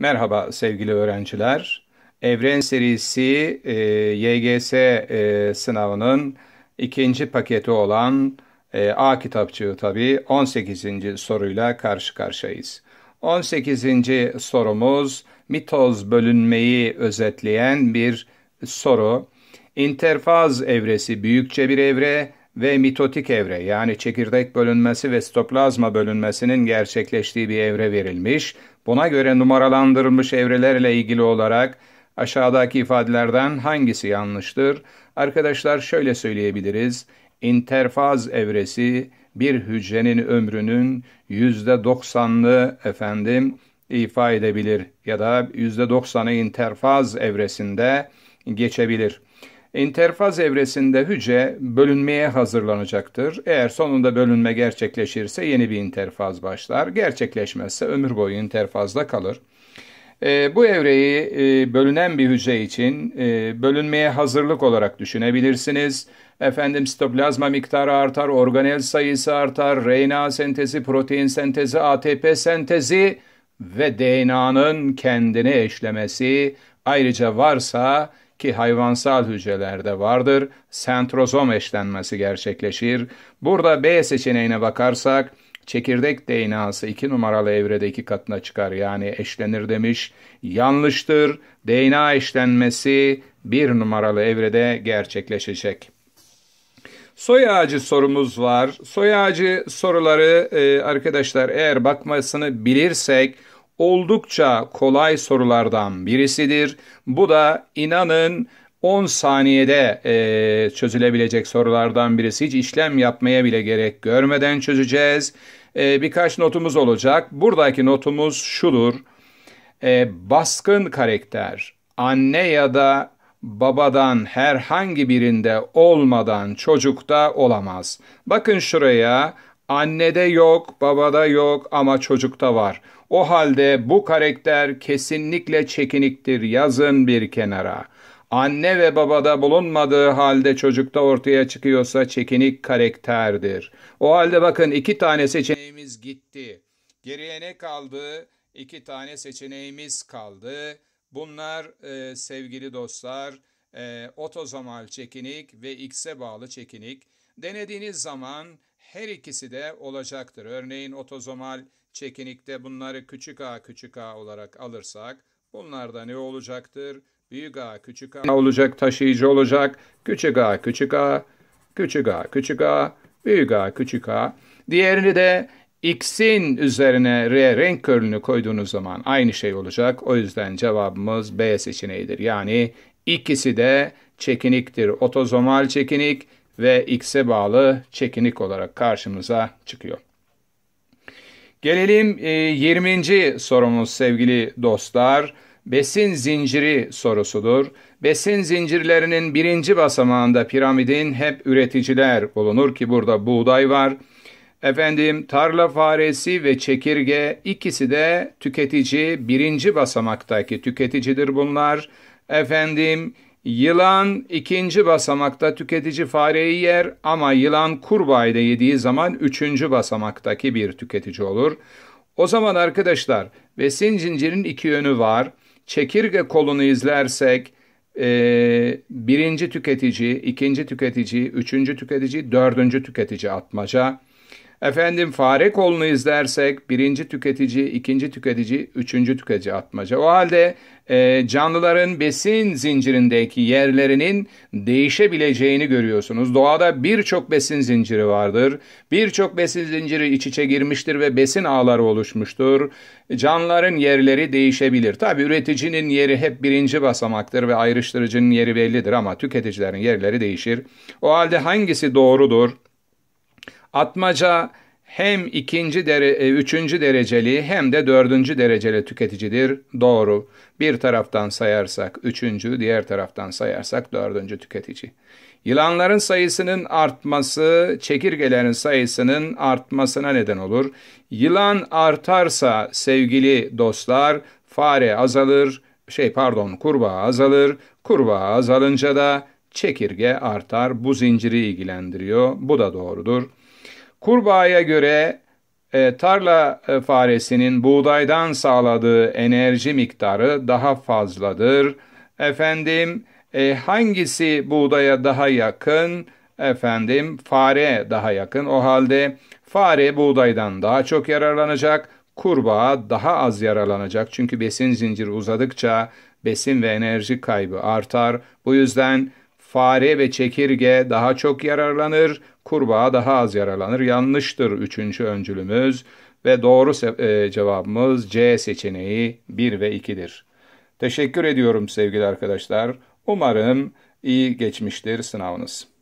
Merhaba sevgili öğrenciler. Evren serisi e, YGS e, sınavının ikinci paketi olan e, A kitapçığı tabi 18. soruyla karşı karşıyayız. 18. sorumuz mitoz bölünmeyi özetleyen bir soru. İnterfaz evresi büyükçe bir evre ve mitotik evre yani çekirdek bölünmesi ve stoplazma bölünmesinin gerçekleştiği bir evre verilmiş. Buna göre numaralandırılmış evrelerle ilgili olarak aşağıdaki ifadelerden hangisi yanlıştır? Arkadaşlar şöyle söyleyebiliriz. İnterfaz evresi bir hücrenin ömrünün yüzde doksanlı efendim ifa edebilir ya da yüzde doksanı interfaz evresinde geçebilir.'' İnterfaz evresinde hücre bölünmeye hazırlanacaktır. Eğer sonunda bölünme gerçekleşirse yeni bir interfaz başlar. Gerçekleşmezse ömür boyu interfazda kalır. E, bu evreyi e, bölünen bir hücre için e, bölünmeye hazırlık olarak düşünebilirsiniz. Efendim sitoplazma miktarı artar, organel sayısı artar, RNA sentezi, protein sentezi, ATP sentezi ve DNA'nın kendini eşlemesi ayrıca varsa ki hayvansal hücrelerde vardır, sentrozom eşlenmesi gerçekleşir. Burada B seçeneğine bakarsak, çekirdek DNA'sı 2 numaralı evredeki katına çıkar yani eşlenir demiş. Yanlıştır, DNA eşlenmesi 1 numaralı evrede gerçekleşecek. Soy ağacı sorumuz var. Soy ağacı soruları e, arkadaşlar eğer bakmasını bilirsek oldukça kolay sorulardan birisidir. Bu da inanın 10 saniyede e, çözülebilecek sorulardan birisi. Hiç işlem yapmaya bile gerek görmeden çözeceğiz. E, birkaç notumuz olacak. Buradaki notumuz şudur. E, baskın karakter anne ya da babadan herhangi birinde olmadan çocukta olamaz. Bakın şuraya Annede yok, babada yok ama çocukta var. O halde bu karakter kesinlikle çekiniktir. Yazın bir kenara. Anne ve babada bulunmadığı halde çocukta ortaya çıkıyorsa çekinik karakterdir. O halde bakın iki tane seçeneğimiz gitti. Geriye ne kaldı? İki tane seçeneğimiz kaldı. Bunlar e, sevgili dostlar e, otozomal çekinik ve X'e bağlı çekinik. Denediğiniz zaman her ikisi de olacaktır. Örneğin otozomal çekinikte bunları küçük a küçük a olarak alırsak bunlar ne olacaktır? Büyük a küçük a olacak taşıyıcı olacak. Küçük a küçük a küçük a küçük a büyük a küçük a. Diğerini de x'in üzerine r renk körünü koyduğunuz zaman aynı şey olacak. O yüzden cevabımız B seçeneğidir. Yani ikisi de çekiniktir. Otozomal çekinik ve x'e bağlı çekinik olarak karşımıza çıkıyor. Gelelim 20. E, sorumuz sevgili dostlar. Besin zinciri sorusudur. Besin zincirlerinin birinci basamağında piramidin hep üreticiler bulunur ki burada buğday var. Efendim tarla faresi ve çekirge ikisi de tüketici birinci basamaktaki tüketicidir bunlar. Efendim Yılan ikinci basamakta tüketici fareyi yer ama yılan kurbağayı da yediği zaman üçüncü basamaktaki bir tüketici olur. O zaman arkadaşlar besin zincirinin iki yönü var. Çekirge kolunu izlersek e, birinci tüketici, ikinci tüketici, üçüncü tüketici, dördüncü tüketici atmaca. Efendim fare kolunu izlersek birinci tüketici, ikinci tüketici, üçüncü tüketici atmaca. O halde e, canlıların besin zincirindeki yerlerinin değişebileceğini görüyorsunuz. Doğada birçok besin zinciri vardır. Birçok besin zinciri iç içe girmiştir ve besin ağları oluşmuştur. Canlıların yerleri değişebilir. Tabi üreticinin yeri hep birinci basamaktır ve ayrıştırıcının yeri bellidir ama tüketicilerin yerleri değişir. O halde hangisi doğrudur? Atmaca hem ikinci dere, e, üçüncü dereceli hem de dördüncü dereceli tüketicidir. Doğru. Bir taraftan sayarsak üçüncü, diğer taraftan sayarsak dördüncü tüketici. Yılanların sayısının artması çekirgelerin sayısının artmasına neden olur. Yılan artarsa sevgili dostlar fare azalır, şey pardon kurbağa azalır. Kurbağa azalınca da çekirge artar. Bu zinciri ilgilendiriyor. Bu da doğrudur. Kurbağaya göre e, tarla e, faresinin buğdaydan sağladığı enerji miktarı daha fazladır. Efendim e, hangisi buğdaya daha yakın? Efendim fare daha yakın. O halde fare buğdaydan daha çok yararlanacak. Kurbağa daha az yararlanacak. Çünkü besin zinciri uzadıkça besin ve enerji kaybı artar. Bu yüzden Fare ve çekirge daha çok yararlanır, kurbağa daha az yararlanır. Yanlıştır üçüncü öncülümüz ve doğru e, cevabımız C seçeneği 1 ve 2'dir. Teşekkür ediyorum sevgili arkadaşlar. Umarım iyi geçmiştir sınavınız.